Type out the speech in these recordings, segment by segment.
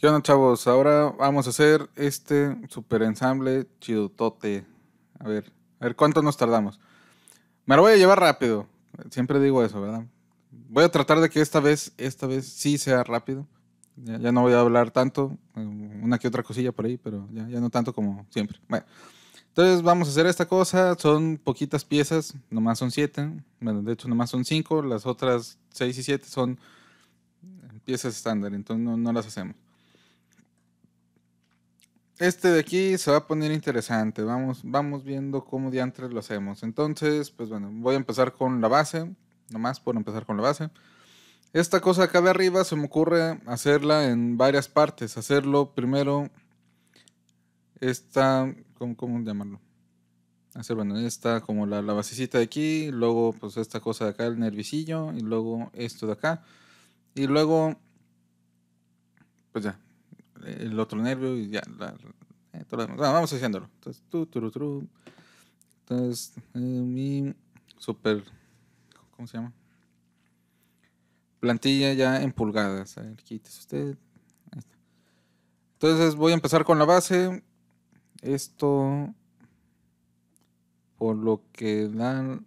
¿Qué onda, chavos? Ahora vamos a hacer este super ensamble chidotote. A ver, a ver cuánto nos tardamos. Me lo voy a llevar rápido. Siempre digo eso, ¿verdad? Voy a tratar de que esta vez, esta vez sí sea rápido. Ya, no voy a hablar tanto, eh, una que otra cosilla por ahí, pero ya, ya no tanto como siempre. Bueno, entonces vamos a hacer esta cosa. Son poquitas piezas, nomás son siete. Bueno, de hecho, nomás son cinco. Las otras seis y siete son piezas estándar, entonces no las hacemos este de aquí se va a poner interesante. Vamos, vamos viendo cómo diantres lo hacemos. Entonces, pues bueno, voy a empezar con la base. Nomás por empezar con la base. Esta cosa acá de arriba se me ocurre hacerla en varias partes. Hacerlo primero. Esta. ¿Cómo, cómo llamarlo? Hacer, bueno, esta como la, la basecita de aquí. Luego, pues esta cosa de acá, el nervicillo. Y luego esto de acá. Y luego. Pues ya, el otro nervio y ya. Eh, todo lo, vamos haciéndolo. Entonces, Entonces, eh, mi super. ¿Cómo se llama? Plantilla ya en pulgadas. usted. Entonces, voy a empezar con la base. Esto. Por lo que dan.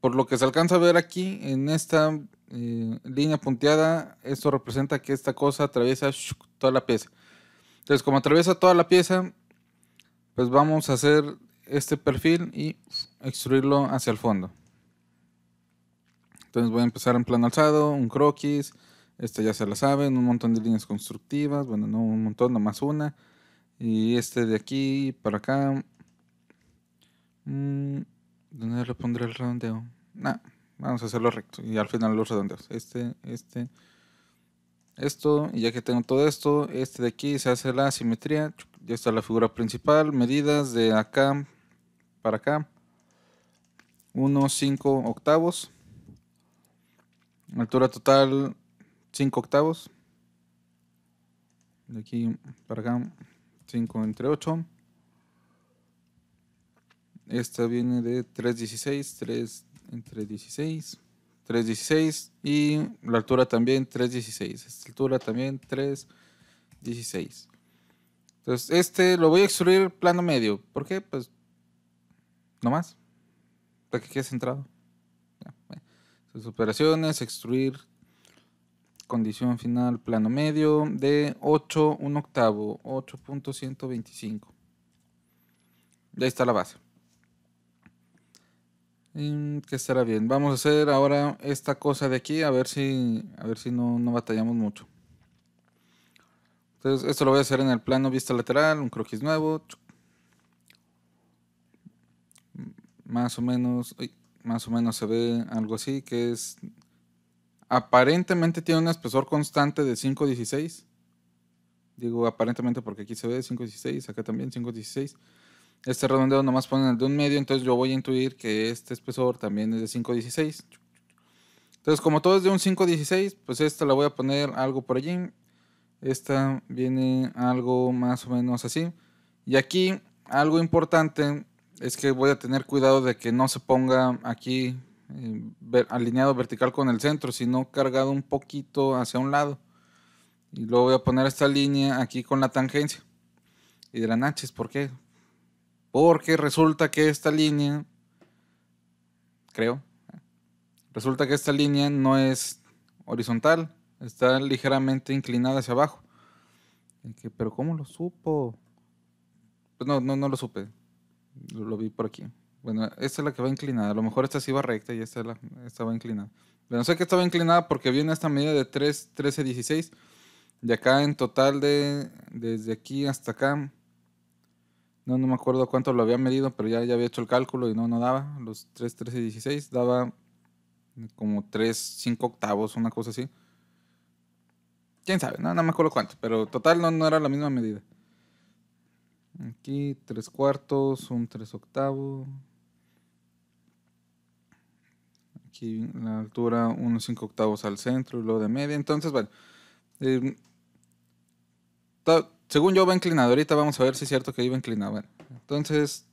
Por lo que se alcanza a ver aquí en esta eh, línea punteada, esto representa que esta cosa atraviesa toda la pieza. Entonces, como atraviesa toda la pieza, pues vamos a hacer este perfil y extruirlo hacia el fondo. Entonces voy a empezar en plano alzado, un croquis, este ya se la saben, un montón de líneas constructivas, bueno, no un montón, nomás una. Y este de aquí para acá. Mm, ¿Dónde le pondré el redondeo? Nada Vamos a hacerlo recto y al final los redondeos. Este, este, esto, y ya que tengo todo esto, este de aquí se hace la simetría. Ya está la figura principal, medidas de acá para acá. 1, 5 octavos. Altura total 5 octavos. De aquí para acá 5 entre 8. Esta viene de 3, 16, 3, entre 16, 3.16 y la altura también 3.16. Esta altura también 3.16. Entonces, este lo voy a extruir plano medio. ¿Por qué? Pues, más Para que quede centrado. Sus operaciones, extruir condición final plano medio de 8, 1 octavo, 8.125. Ya está la base. Mm, que estará bien. Vamos a hacer ahora esta cosa de aquí, a ver si, a ver si no, no, batallamos mucho. Entonces, esto lo voy a hacer en el plano vista lateral, un croquis nuevo. Más o menos, más o menos se ve algo así, que es... Aparentemente tiene un espesor constante de 5.16. Digo aparentemente porque aquí se ve 5.16, acá también 5.16. Este redondeo nomás ponen el de un medio, entonces yo voy a intuir que este espesor también es de 5.16. Entonces, como todo es de un 5.16, pues esta la voy a poner algo por allí. Esta viene algo más o menos así. Y aquí, algo importante es que voy a tener cuidado de que no se ponga aquí eh, alineado vertical con el centro, sino cargado un poquito hacia un lado. Y luego voy a poner esta línea aquí con la tangencia. Y de la Naches, ¿por qué? Porque resulta que esta línea, creo, resulta que esta línea no es horizontal, está ligeramente inclinada hacia abajo. Pero ¿cómo lo supo? Pues no, no, no lo supe. Lo, vi por aquí. Bueno, esta es la que va inclinada. A lo mejor esta sí va recta y esta, la, va inclinada. Pero no sé que estaba inclinada porque viene esta medida de 3, 13, 16. De acá en total de desde aquí hasta acá no, me acuerdo cuánto lo había medido, pero ya, ya había hecho el cálculo y no, no daba. Los 3, 13 y 16 daba como 3, 5 octavos, una cosa así. Quién sabe, no, me acuerdo cuánto, pero total no, era la misma medida. Aquí 3 cuartos, un 3 octavo. Aquí la altura, unos 5 octavos al centro y luego de media. Entonces, bueno. Eh, según yo va inclinado. Ahorita vamos a ver si es cierto que iba inclinado. entonces,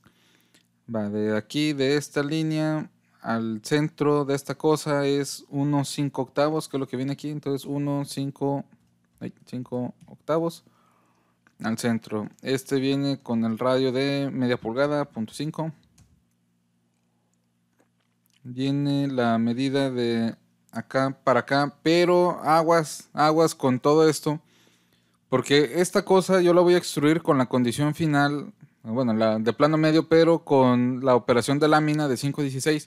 va de aquí, de esta línea, al centro de esta cosa es unos octavos, que es lo que viene aquí. Entonces 1.5 5, octavos al centro. Este viene con el radio de media pulgada, punto 5. Viene la medida de acá para acá, pero aguas, aguas con todo esto porque esta cosa yo la voy a extruir con la condición final, bueno, la de plano medio, pero con la operación de lámina de 516.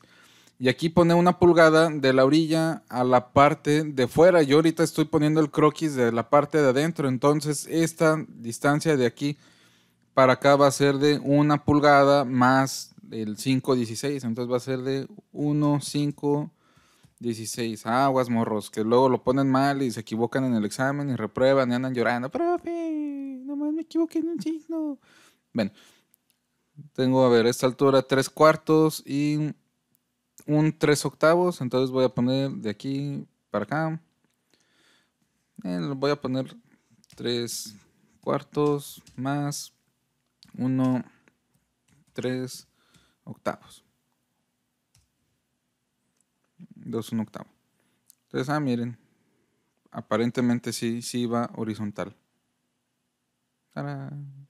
Y aquí pone una pulgada de la orilla a la parte de fuera. Yo ahorita estoy poniendo el croquis de la parte de adentro. Entonces esta distancia de aquí para acá va a ser de una pulgada más el 5.16. Entonces va a ser de 1, 5, 16. Aguas, morros, que luego lo ponen mal y se equivocan en el examen y reprueban y andan llorando. Profe, nomás me equivoqué en un signo. Bueno, tengo, a ver, a esta altura tres cuartos y un tres octavos. Entonces voy a poner de aquí para acá. Eh, voy a poner tres cuartos más uno, tres octavos. 2 1 octavo. Entonces, ah, miren, aparentemente sí, sí va horizontal. ¡Tarán!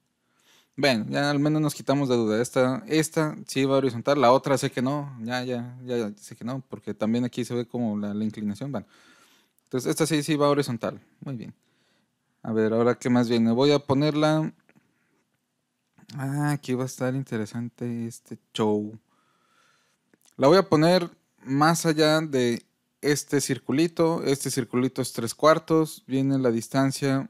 Bueno, ya al menos nos quitamos de duda. Esta, esta sí va horizontal, la otra sé que no, ya, ya, ya, sé que no, porque también aquí se ve como la, inclinación. Bueno, entonces esta sí, sí va horizontal. Muy bien. A ver, ahora qué más viene. Voy a ponerla. Ah, aquí va a estar interesante este show. La voy a poner más allá de este circulito, este circulito es 3 cuartos, viene la distancia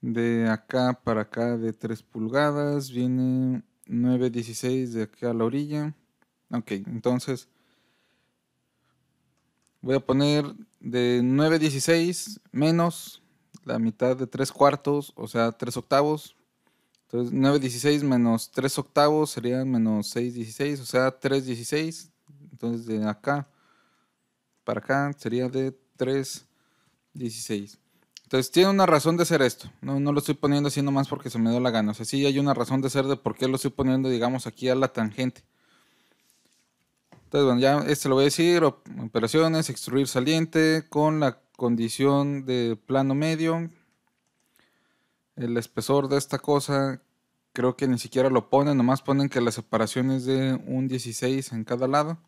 de acá para acá de 3 pulgadas, viene 9.16 de acá a la orilla. Ok, entonces voy a poner de 9.16 menos la mitad de 3 cuartos, o sea, 3 octavos. Entonces 9.16 menos 3 octavos sería menos 6.16, o sea, 3.16. Entonces de acá para acá sería de 3.16. Entonces tiene una razón de ser esto. No, no lo estoy poniendo así nomás porque se me dio la gana. O sea, sí hay una razón de ser de por qué lo estoy poniendo, digamos, aquí a la tangente. Entonces, bueno, ya este lo voy a decir, operaciones, extruir saliente con la condición de plano medio. El espesor de esta cosa creo que ni siquiera lo ponen, nomás ponen que la separación es de un 16 en cada lado.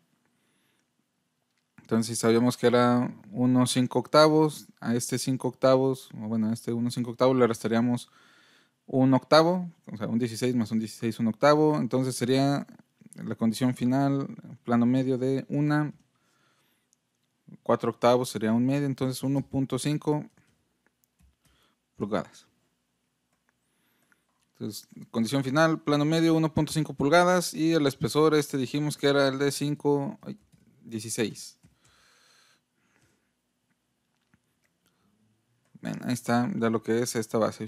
Entonces, si sabíamos que era 15 octavos, a este 5 octavos, bueno, a este 1.5 octavos le restaríamos un octavo, o sea, un 16 más un 16, un octavo. Entonces sería la condición final, plano medio de 1, 4 octavos sería un medio, entonces 1.5 pulgadas. Entonces, condición final, plano medio 1.5 pulgadas y el espesor este dijimos que era el de 5, 16. ahí está, ya lo que es esta base.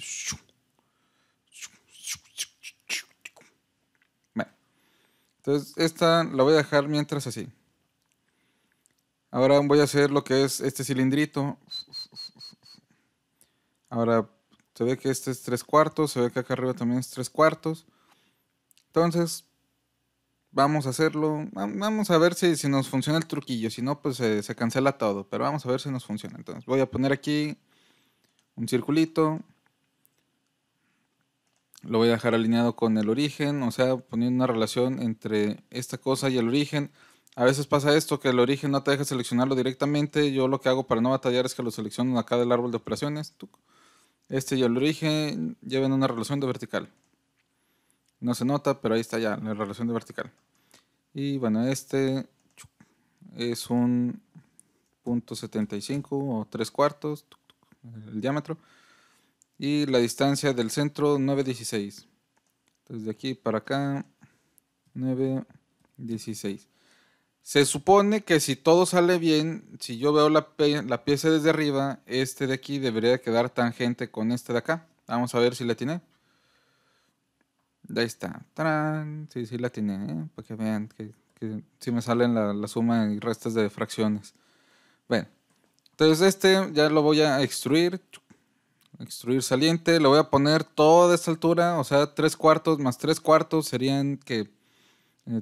Bueno, entonces esta la voy a dejar mientras así. Ahora voy a hacer lo que es este cilindrito. Ahora se ve que este es tres cuartos, se ve que acá arriba también es tres cuartos. Entonces, vamos a hacerlo. Vamos a ver si, si nos funciona el truquillo. Si no, pues eh, se cancela todo. Pero vamos a ver si nos funciona. Entonces, voy a poner aquí un circulito. Lo voy a dejar alineado con el origen, o sea, poniendo una relación entre esta cosa y el origen. A veces pasa esto, que el origen no te deja seleccionarlo directamente. Yo lo que hago para no batallar es que lo selecciono acá del árbol de operaciones. Este y el origen llevan una relación de vertical. No se nota, pero ahí está ya la relación de vertical. Y bueno, este es un punto .75 o 3 cuartos el diámetro. Y la distancia del centro, 9,16. desde aquí para acá, 9,16. Se supone que si todo sale bien, si yo veo la, pieza desde arriba, este de aquí debería quedar tangente con este de acá. Vamos a ver si la tiene. Ahí está. si Sí, sí la tiene. ¿eh? Para que vean que, si me salen la, suma y restas de fracciones. Bueno. Entonces este ya lo voy a extruir. Extruir saliente. Le voy a poner toda esta altura. O sea, 3 cuartos más 3 cuartos serían que... Eh,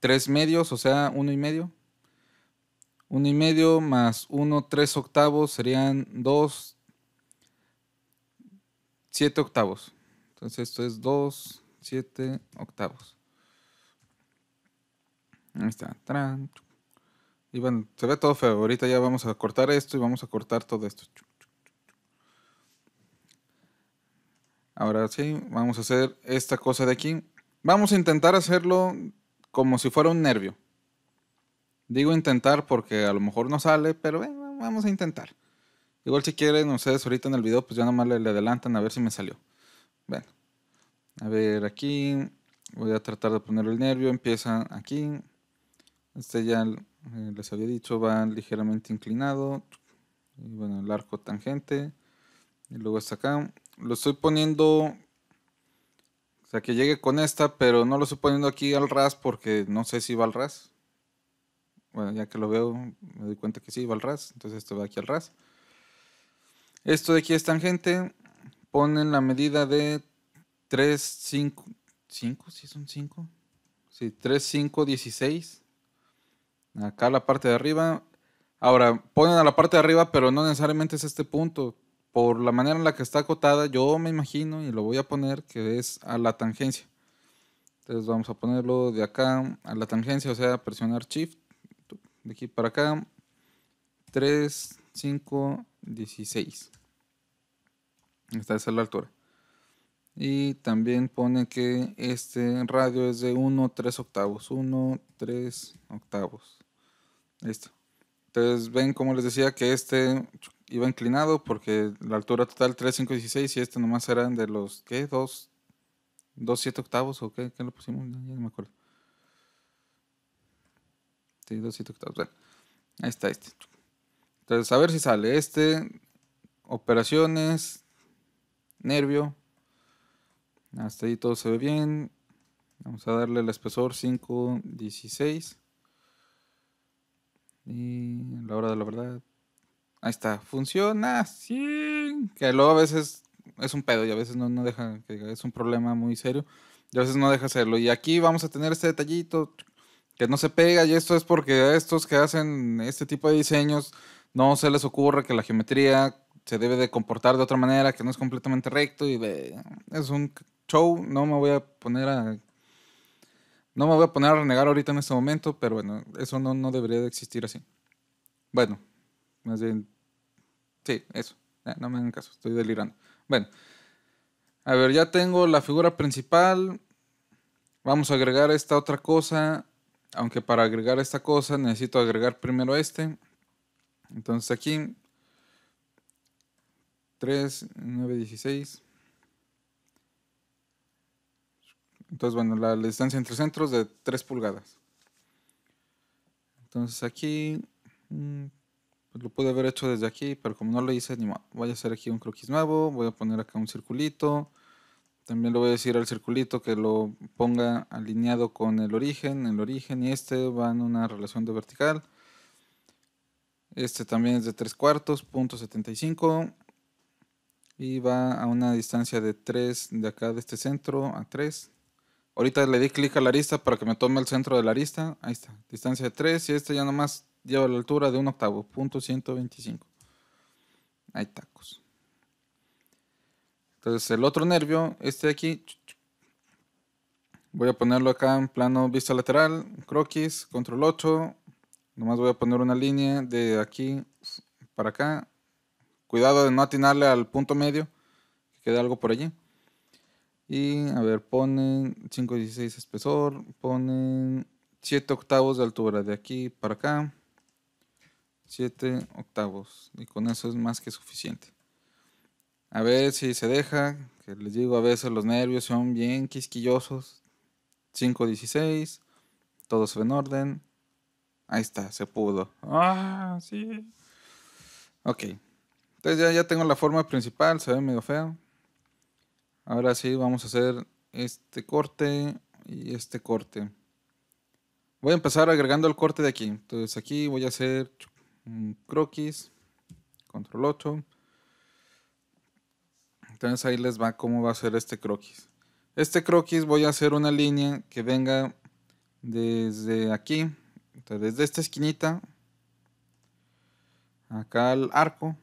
3 medios, o sea, 1 y medio. 1 y medio más 1, 3 octavos serían 2, 7 octavos. Entonces esto es 2, 7 octavos. Ahí está. Tran, bueno, se ve todo feo. Ahorita ya vamos a cortar esto y vamos a cortar todo esto. Ahora sí, vamos a hacer esta cosa de aquí. Vamos a intentar hacerlo como si fuera un nervio. Digo intentar porque a lo mejor no sale, pero eh, vamos a intentar. Igual si quieren ustedes ahorita en el video, pues ya nomás le, le adelantan a ver si me salió. Bueno, a ver aquí. Voy a tratar de poner el nervio. Empieza aquí. Este ya eh, les había dicho, va ligeramente inclinado. Y bueno, el arco tangente. Y luego hasta acá. Lo estoy poniendo. O sea, que llegue con esta, pero no lo estoy poniendo aquí al ras porque no sé si va al ras. Bueno, ya que lo veo, me doy cuenta que sí, va al ras. Entonces esto va aquí al ras. Esto de aquí es tangente. Ponen la medida de 3, 5. ¿5? ¿Sí son 5? Sí, 3, 5, 16. Acá la parte de arriba. Ahora, ponen a la parte de arriba, pero no necesariamente es este punto. Por la manera en la que está acotada, yo me imagino, y lo voy a poner, que es a la tangencia. Entonces vamos a ponerlo de acá a la tangencia, o sea, presionar Shift, de aquí para acá, 3, 5, 16. Esta es la altura. Y también pone que este radio es de 1, 3 octavos. 1, 3 octavos. Listo. Entonces ven como les decía que este iba inclinado porque la altura total 3, 5, 16 y este nomás eran de los, ¿qué? 2, 2, 7 octavos o qué, qué lo pusimos, ya no me acuerdo. Sí, 2, 7 octavos, bueno. Ahí está este. Entonces a ver si sale este, operaciones, nervio, hasta ahí todo se ve bien. Vamos a darle el espesor 5, 16. Y la hora de la verdad. Ahí está. Funciona, sí. Que luego a veces es un pedo y a veces no, no deja que es un problema muy serio. Y a veces no deja hacerlo. Y aquí vamos a tener este detallito que no se pega. Y esto es porque a estos que hacen este tipo de diseños no se les ocurre que la geometría se debe de comportar de otra manera, que no es completamente recto. Y es un show. No me voy a poner a no me voy a poner a renegar ahorita en este momento, pero bueno, eso no, no debería de existir así. Bueno, más bien, sí, eso. No me hagan caso, estoy delirando. Bueno, a ver, ya tengo la figura principal. Vamos a agregar esta otra cosa. Aunque para agregar esta cosa necesito agregar primero este. Entonces aquí 3, 9, 16. Entonces, bueno, la, distancia entre centros de 3 pulgadas. Entonces aquí mm, pues lo pude haber hecho desde aquí, pero como no lo hice, ni Voy a hacer aquí un croquis nuevo, voy a poner acá un circulito. También le voy a decir al circulito que lo ponga alineado con el origen, el origen y este van en una relación de vertical. Este también es de 3 cuartos, punto 75. Y va a una distancia de 3 de acá de este centro a 3. Ahorita le di clic a la arista para que me tome el centro de la arista. Ahí está, distancia de 3 y este ya nomás lleva la altura de un octavo, punto 125. Ahí tacos. Entonces el otro nervio, este de aquí, voy a ponerlo acá en plano vista lateral, croquis, control 8. Nomás voy a poner una línea de aquí para acá. Cuidado de no atinarle al punto medio, que quede algo por allí. Y a ver, ponen 5.16 espesor, ponen 7 octavos de altura, de aquí para acá, 7 octavos. Y con eso es más que suficiente. A ver si se deja, que les digo, a veces los nervios son bien quisquillosos. 5.16, todo se ve en orden. Ahí está, se pudo. Ah, sí. Ok. Entonces ya, ya tengo la forma principal, se ve medio feo. Ahora sí, vamos a hacer este corte y este corte. Voy a empezar agregando el corte de aquí. Entonces aquí voy a hacer un croquis, control 8. Entonces ahí les va cómo va a ser este croquis. Este croquis voy a hacer una línea que venga desde aquí, desde esta esquinita, acá al arco,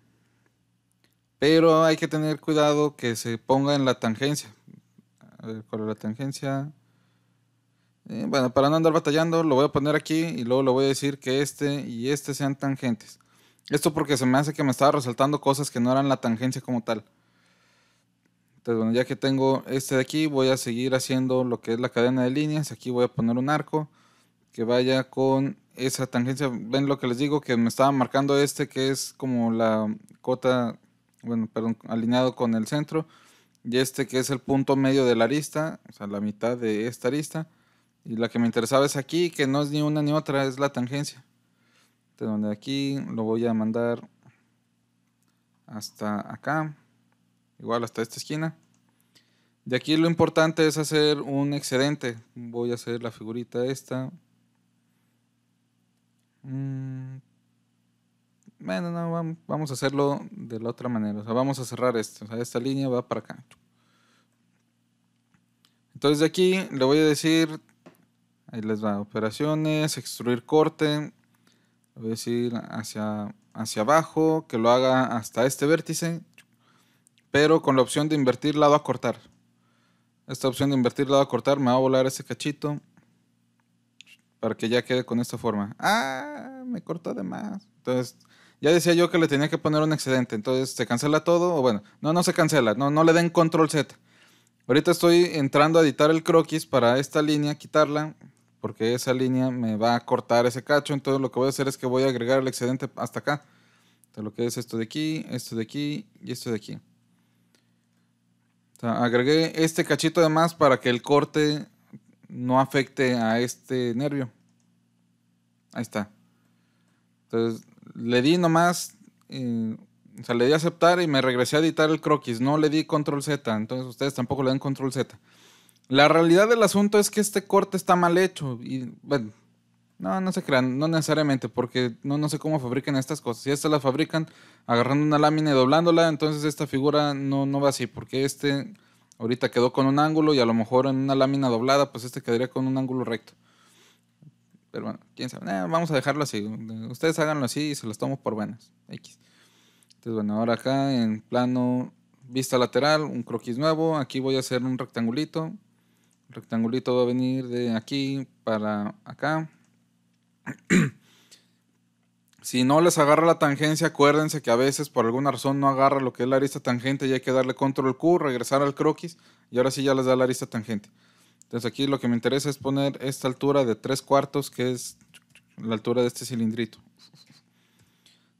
pero hay que tener cuidado que se ponga en la tangencia. A ver, ¿cuál es la tangencia? Eh, bueno, para no andar batallando, lo voy a poner aquí y luego le voy a decir que este y este sean tangentes. Esto porque se me hace que me estaba resaltando cosas que no eran la tangencia como tal. Entonces, bueno, ya que tengo este de aquí, voy a seguir haciendo lo que es la cadena de líneas. Aquí voy a poner un arco que vaya con esa tangencia. Ven lo que les digo, que me estaba marcando este, que es como la cota bueno, perdón, alineado con el centro, y este que es el punto medio de la arista, o sea, la mitad de esta arista, y la que me interesaba es aquí, que no es ni una ni otra, es la tangencia. De donde aquí lo voy a mandar hasta acá, igual hasta esta esquina. De aquí lo importante es hacer un excedente. Voy a hacer la figurita esta. Mm, bueno, vamos a hacerlo de la otra manera. vamos a cerrar esto. esta línea va para acá. Entonces de aquí le voy a decir, ahí les va, operaciones, extruir corte. Le voy a decir hacia, hacia abajo, que lo haga hasta este vértice, pero con la opción de invertir lado a cortar. Esta opción de invertir lado a cortar me va a volar ese cachito para que ya quede con esta forma. Ah, me cortó de más. Entonces ya decía yo que le tenía que poner un excedente, entonces se cancela todo, o bueno, no, no se cancela, no, no le den control Z. Ahorita estoy entrando a editar el croquis para esta línea, quitarla, porque esa línea me va a cortar ese cacho, entonces lo que voy a hacer es que voy a agregar el excedente hasta acá. Entonces, lo que es esto de aquí, esto de aquí y esto de aquí. agregué este cachito de más para que el corte no afecte a este nervio. Ahí está. Entonces, le di nomás, eh, o sea, le di aceptar y me regresé a editar el croquis. No le di control Z, entonces ustedes tampoco le dan control Z. La realidad del asunto es que este corte está mal hecho y, bueno, no, no se crean, no necesariamente, porque no, no sé cómo fabrican estas cosas. Si estas las fabrican agarrando una lámina y doblándola, entonces esta figura no, no va así, porque este ahorita quedó con un ángulo y a lo mejor en una lámina doblada, pues este quedaría con un ángulo recto. Pero bueno, quién sabe. Eh, vamos a dejarlo así. Ustedes háganlo así y se los tomo por buenas. X. Entonces, bueno, ahora acá en plano vista lateral, un croquis nuevo. Aquí voy a hacer un rectangulito. El rectangulito va a venir de aquí para acá. si no les agarra la tangencia, acuérdense que a veces por alguna razón no agarra lo que es la arista tangente y hay que darle control Q, regresar al croquis y ahora sí ya les da la arista tangente. Entonces aquí lo que me interesa es poner esta altura de tres cuartos, que es la altura de este cilindrito.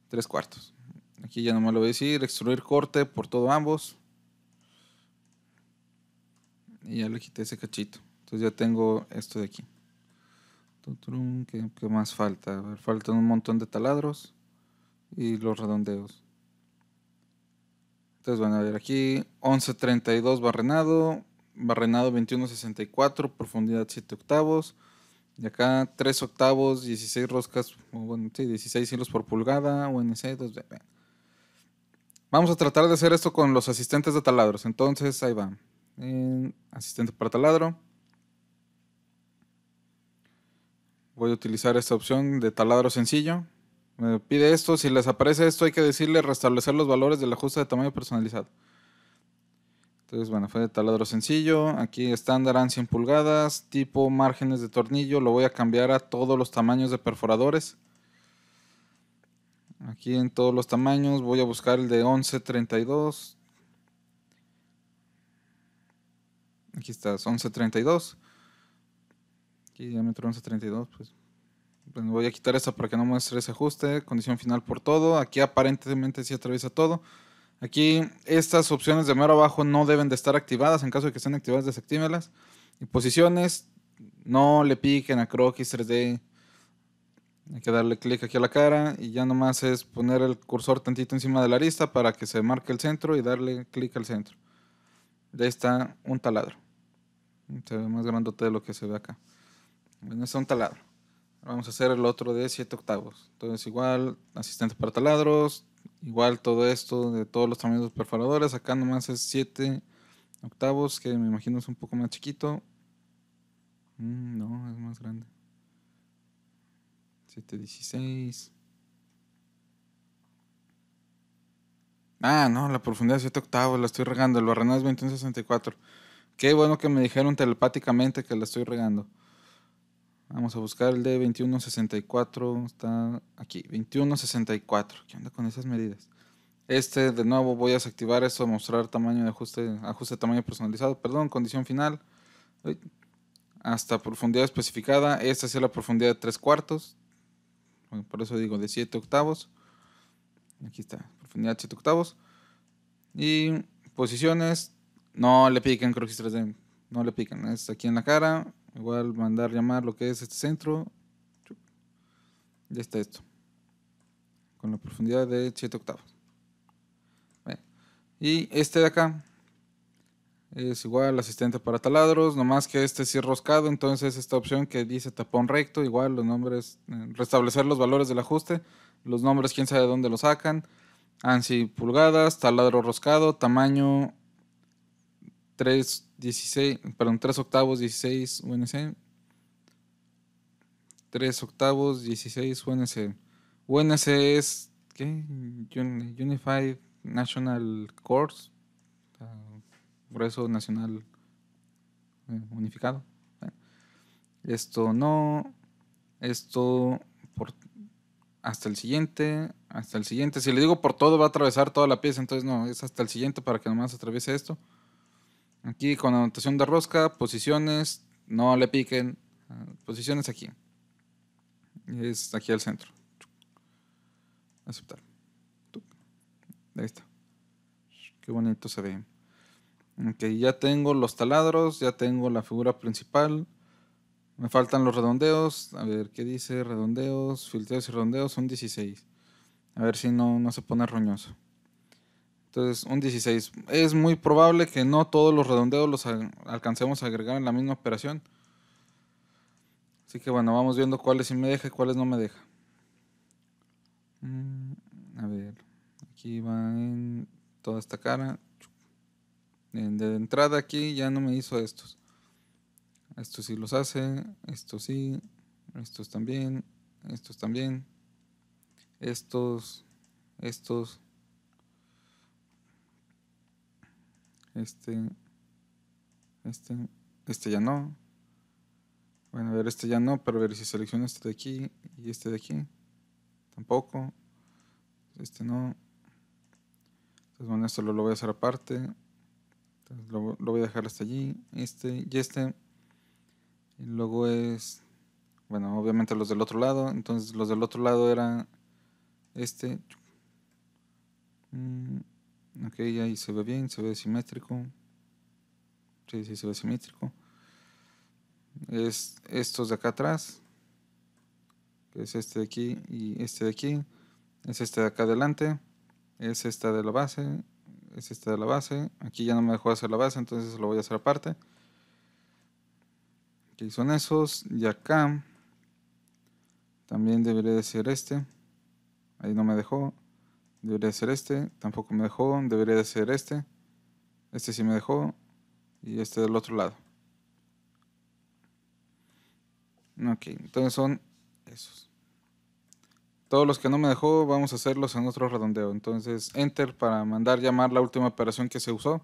Tres cuartos. Aquí ya no me lo voy a decir, extruir corte por todo ambos. Y ya le quité ese cachito. Entonces ya tengo esto de aquí. ¿Qué, más falta? Ver, faltan un montón de taladros y los redondeos. Entonces van a ver aquí 11.32 barrenado, barrenado 21.64, profundidad 7 octavos. Y acá 3 octavos, 16 roscas, 16 hilos por pulgada, UNC, 2 Vamos a tratar de hacer esto con los asistentes de taladros. Entonces, ahí va. asistente para taladro. Voy a utilizar esta opción de taladro sencillo. Me pide esto. Si les aparece esto, hay que decirle restablecer los valores del ajuste de tamaño personalizado. Entonces, bueno, fue de taladro sencillo. Aquí estándar en 100 pulgadas, tipo márgenes de tornillo. Lo voy a cambiar a todos los tamaños de perforadores. Aquí en todos los tamaños voy a buscar el de 1132. Aquí está, 1132. Aquí diámetro 1132, pues. pues voy a quitar esa para que no muestre ese ajuste. Condición final por todo. Aquí aparentemente sí atraviesa todo. Aquí estas opciones de mero abajo no deben de estar activadas. En caso de que estén activadas, desactívelas. Y posiciones, no le piquen a croquis 3D. Hay que darle clic aquí a la cara y ya nomás es poner el cursor tantito encima de la arista para que se marque el centro y darle clic al centro. de está un taladro. Se ve más grandote de lo que se ve acá. Bueno, es un taladro. Vamos a hacer el otro de 7 octavos. Entonces igual, asistente para taladros, Igual todo esto de todos los tamaños perforadores, acá nomás es 7 octavos, que me imagino es un poco más chiquito. Mm, no, es más grande. 716. Ah, no, la profundidad es 7 octavos, la estoy regando. El barrenado es 2164. Qué bueno que me dijeron telepáticamente que la estoy regando. Vamos a buscar el de 2164. Está aquí, 2164. ¿Qué onda con esas medidas? Este, de nuevo, voy a desactivar eso mostrar tamaño de ajuste, ajuste de tamaño personalizado, perdón, condición final. Hasta profundidad especificada. Esta es la profundidad de 3 cuartos. Por eso digo de 7 octavos. Aquí está, profundidad 7 octavos. Y posiciones, no le pican es 3D. No le pican, es aquí en la cara Igual mandar llamar lo que es este centro. Ya está esto. Con la profundidad de 7 octavos. Y este de acá es igual asistente para taladros, más que este sí es roscado, entonces esta opción que dice tapón recto, igual los nombres, eh, restablecer los valores del ajuste, los nombres quién sabe dónde lo sacan, ANSI pulgadas, taladro roscado, tamaño 3, 16, perdón, 3 octavos, 16 UNC. 3 octavos, 16 UNC. UNC es, ¿qué? Unified National Course, Grueso Nacional eh, Unificado. Esto no, esto por, hasta el siguiente, hasta el siguiente. Si le digo por todo va a atravesar toda la pieza, entonces no, es hasta el siguiente para que nomás atraviese esto. Aquí con anotación de rosca, posiciones, no le piquen. Posiciones aquí. Es aquí al centro. Aceptar. Ahí está. Qué bonito se ve. Ok, ya tengo los taladros, ya tengo la figura principal. Me faltan los redondeos. A ver, ¿qué dice? Redondeos, Filtros y redondeos son 16. A ver si no, no se pone roñoso. Entonces, un 16. Es muy probable que no todos los redondeos los alcancemos a agregar en la misma operación. Así que bueno, vamos viendo cuáles sí me deja y cuáles no me deja. Mm, a ver, aquí va en toda esta cara. De entrada aquí ya no me hizo estos. Estos sí los hace, estos sí, estos también, estos también, estos, estos Este. Este. Este ya no. Bueno, a ver, este ya no, pero a ver si selecciono este de aquí y este de aquí. Tampoco. Este no. Entonces, bueno, esto lo, voy a hacer aparte. Entonces, lo, voy a dejar hasta allí. Este y este. Y luego es. Bueno, obviamente los del otro lado. Entonces, los del otro lado eran este. Mm. Ok, ahí se ve bien, se ve simétrico. Sí, sí, se ve simétrico. Es estos de acá atrás, es este de aquí y este de aquí. Es este de acá adelante, es esta de la base, es esta de la base. Aquí ya no me dejó hacer la base, entonces lo voy a hacer aparte. ¿Qué son esos, y acá también debería ser este. Ahí no me dejó. Debería ser este. Tampoco me dejó. Debería ser este. Este sí me dejó. Y este del otro lado. Ok, entonces son esos. Todos los que no me dejó vamos a hacerlos en otro redondeo. Entonces, enter para mandar llamar la última operación que se usó,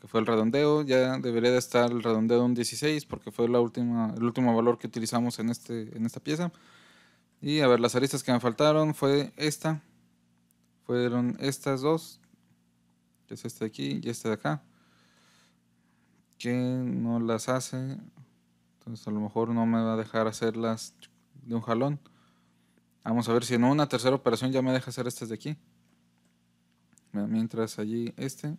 que fue el redondeo. Ya debería de estar el redondeo en 16 porque fue la última, el último valor que utilizamos en, este, en esta pieza. Y a ver, las aristas que me faltaron fue esta, fueron estas dos, que es esta de aquí y esta de acá, que no las hace, entonces a lo mejor no me va a dejar hacerlas de un jalón. Vamos a ver si en una tercera operación ya me deja hacer estas de aquí. Mientras allí este.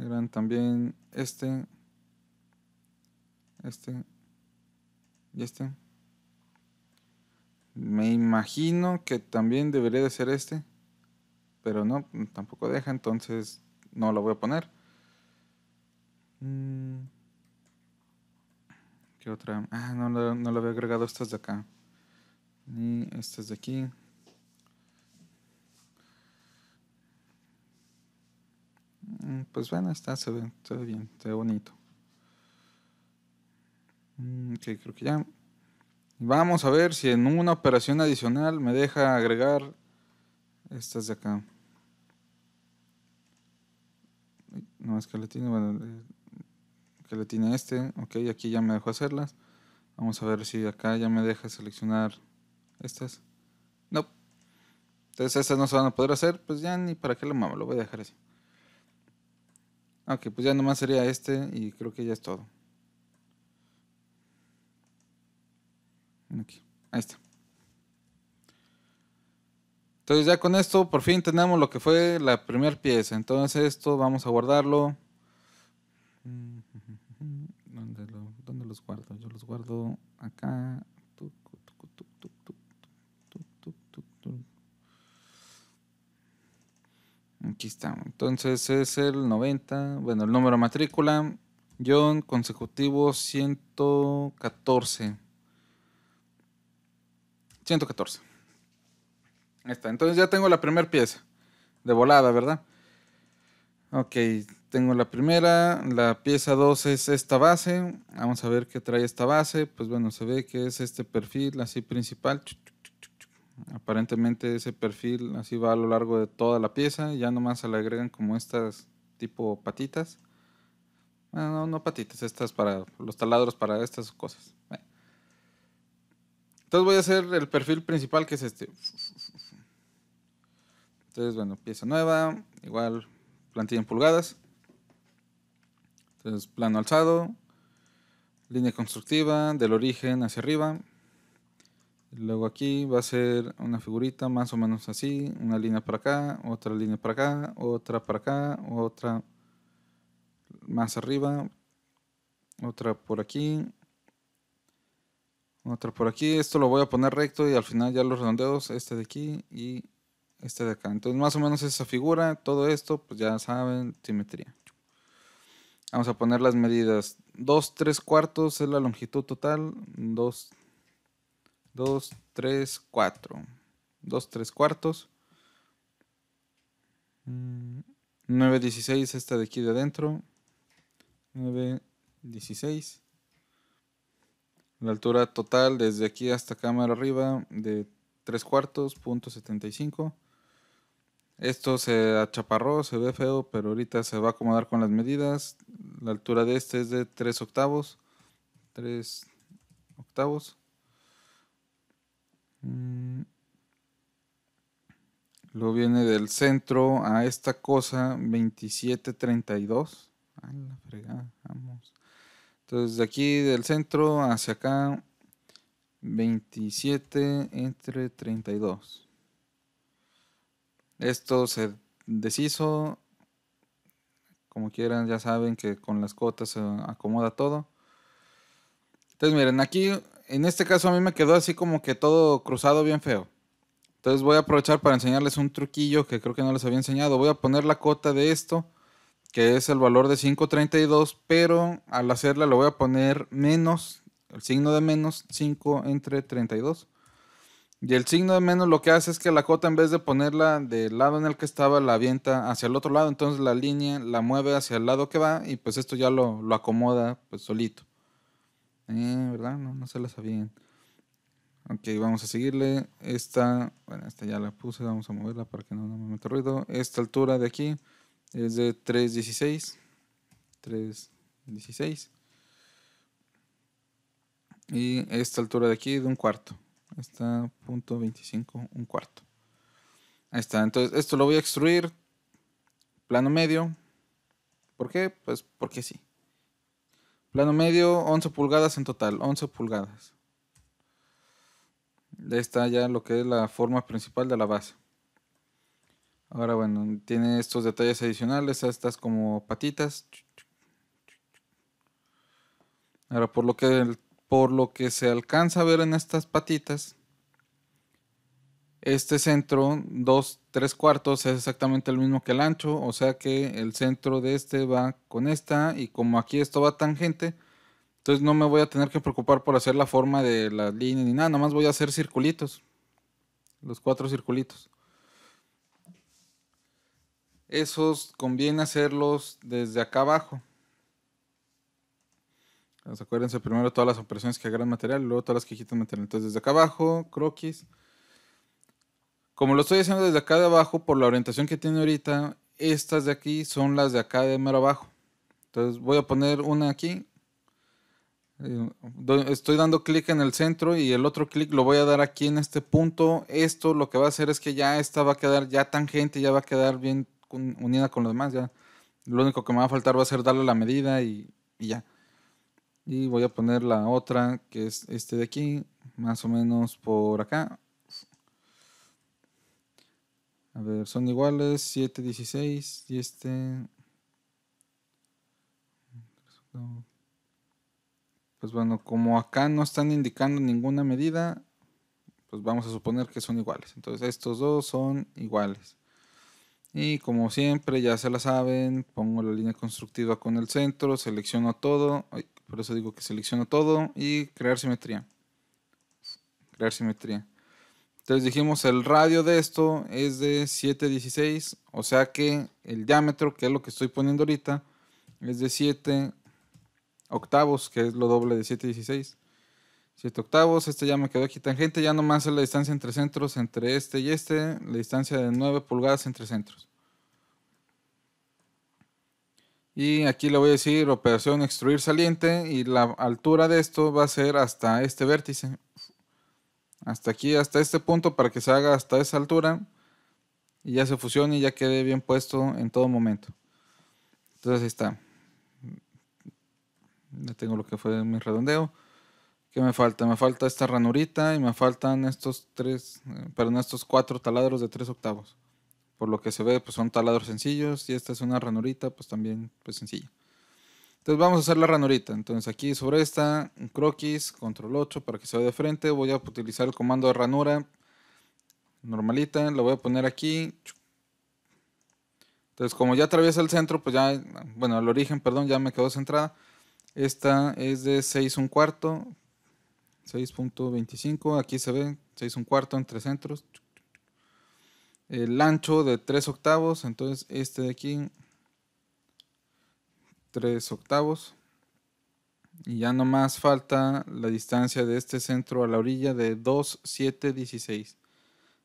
Eran también este. Este. Y este. Me imagino que también debería de ser este, pero no, tampoco deja, entonces no lo voy a poner. Mm. ¿Qué otra? Ah, no, no, le había agregado estas de acá. Ni estas de aquí. Mm, pues bueno, está, se ve, se bien, se ve bonito. Mm, ok, creo que ya. Vamos a ver si en una operación adicional me deja agregar estas de acá. No, es que le tiene, bueno, que le tiene este. Ok, aquí ya me dejó hacerlas. Vamos a ver si acá ya me deja seleccionar estas. No. Entonces estas no se van a poder hacer. Pues ya ni para qué lo mamo, lo voy a dejar así. Ok, pues ya nomás sería este y creo que ya es todo. Ahí está. Entonces ya con esto por fin tenemos lo que fue la primera pieza. Entonces esto vamos a guardarlo. ¿Dónde, los guardo? Yo los guardo acá. Aquí está. Entonces es el 90. Bueno, el número matrícula. John consecutivo 114. 114. Ahí está. Entonces ya tengo la primera pieza. De volada, ¿verdad? Ok, tengo la primera. La pieza 2 es esta base. Vamos a ver qué trae esta base. Pues bueno, se ve que es este perfil así principal. Aparentemente ese perfil así va a lo largo de toda la pieza. Ya nomás se le agregan como estas tipo patitas. Ah, no, no patitas, estas para los taladros, para estas cosas. Entonces voy a hacer el perfil principal que es este. Entonces, bueno, pieza nueva, igual plantilla en pulgadas. Entonces, plano alzado, línea constructiva, del origen hacia arriba. Luego aquí va a ser una figurita más o menos así, una línea para acá, otra línea para acá, otra para acá, otra más arriba, otra por aquí, otro por aquí. Esto lo voy a poner recto y al final ya los redondeos, este de aquí y este de acá. Entonces más o menos esa figura, todo esto, pues ya saben, simetría. Vamos a poner las medidas. 2, 3 cuartos es la longitud total. 2, 2, 3, 4. 2, 3 cuartos. 9, mm, 16 esta de aquí de adentro. 9, 16. La altura total desde aquí hasta cámara arriba de 3 cuartos, punto Esto se achaparró, se ve feo, pero ahorita se va a acomodar con las medidas. La altura de este es de 3 octavos. 3 octavos. Mm. Lo viene del centro a esta cosa 2732. A la fregada, vamos. Entonces, de aquí del centro hacia acá, 27 entre 32. Esto se deshizo. Como quieran, ya saben que con las cotas se acomoda todo. Entonces, miren, aquí, en este caso a mí me quedó así como que todo cruzado bien feo. Entonces voy a aprovechar para enseñarles un truquillo que creo que no les había enseñado. Voy a poner la cota de esto que es el valor de 532, pero al hacerla lo voy a poner menos, el signo de menos 5 entre 32. Y el signo de menos lo que hace es que la cota en vez de ponerla del lado en el que estaba, la avienta hacia el otro lado, entonces la línea la mueve hacia el lado que va y pues esto ya lo, acomoda pues solito. Eh, ¿Verdad? No, no se la sabían. Ok, vamos a seguirle. Esta, bueno, esta ya la puse, vamos a moverla para que no, no me meta ruido. Esta altura de aquí es de 3.16. 3.16. Y esta altura de aquí de un cuarto. Está punto 25, un cuarto. Ahí está. Entonces, esto lo voy a extruir. Plano medio. ¿Por qué? Pues porque sí. Plano medio, 11 pulgadas en total. 11 pulgadas. Ahí está ya lo que es la forma principal de la base. Ahora, bueno, tiene estos detalles adicionales, estas como patitas. Ahora, por lo que, por lo que se alcanza a ver en estas patitas, este centro, dos, tres cuartos, es exactamente el mismo que el ancho, o sea que el centro de este va con esta, y como aquí esto va tangente, entonces no me voy a tener que preocupar por hacer la forma de la línea ni nada, nomás voy a hacer circulitos, los cuatro circulitos esos conviene hacerlos desde acá abajo. acuérdense primero todas las operaciones que agarran material, y luego todas las que quitan material. Entonces, desde acá abajo, croquis. Como lo estoy haciendo desde acá de abajo, por la orientación que tiene ahorita, estas de aquí son las de acá de mero abajo. Entonces, voy a poner una aquí. Eh, estoy dando clic en el centro y el otro clic lo voy a dar aquí en este punto. Esto lo que va a hacer es que ya esta va a quedar ya tangente, ya va a quedar bien unida con los demás, ya. Lo único que me va a faltar va a ser darle la medida y, y ya. Y voy a poner la otra, que es este de aquí, más o menos por acá. A ver, son iguales, 7, 16 y este... Pues bueno, como acá no están indicando ninguna medida, pues vamos a suponer que son iguales. Entonces estos dos son iguales. Y como siempre, ya se la saben, pongo la línea constructiva con el centro, selecciono todo, por eso digo que selecciono todo y crear simetría. Crear simetría. Entonces dijimos el radio de esto es de 716, o sea que el diámetro, que es lo que estoy poniendo ahorita, es de 7 octavos, que es lo doble de 716. 7 octavos, este ya me quedó aquí tangente, ya nomás es la distancia entre centros entre este y este, la distancia de 9 pulgadas entre centros. Y aquí le voy a decir operación extruir saliente y la altura de esto va a ser hasta este vértice. Hasta aquí, hasta este punto para que se haga hasta esa altura y ya se fusione y ya quede bien puesto en todo momento. Entonces ahí está. Ya tengo lo que fue mi redondeo. ¿Qué me falta? Me falta esta ranurita y me faltan estos tres, eh, perdón, estos cuatro taladros de tres octavos. Por lo que se ve, pues son taladros sencillos y esta es una ranurita, pues también pues sencilla. Entonces vamos a hacer la ranurita. Entonces aquí sobre esta, un croquis, control 8 para que se vea de frente. Voy a utilizar el comando de ranura normalita. La voy a poner aquí. Entonces como ya atraviesa el centro, pues ya, bueno, el origen, perdón, ya me quedó centrada. Esta es de 6 un cuarto, 6.25, aquí se ve, 6 un cuarto entre centros. El ancho de 3 octavos, entonces este de aquí, 3 octavos. Y ya nomás falta la distancia de este centro a la orilla de 2, 7, 16.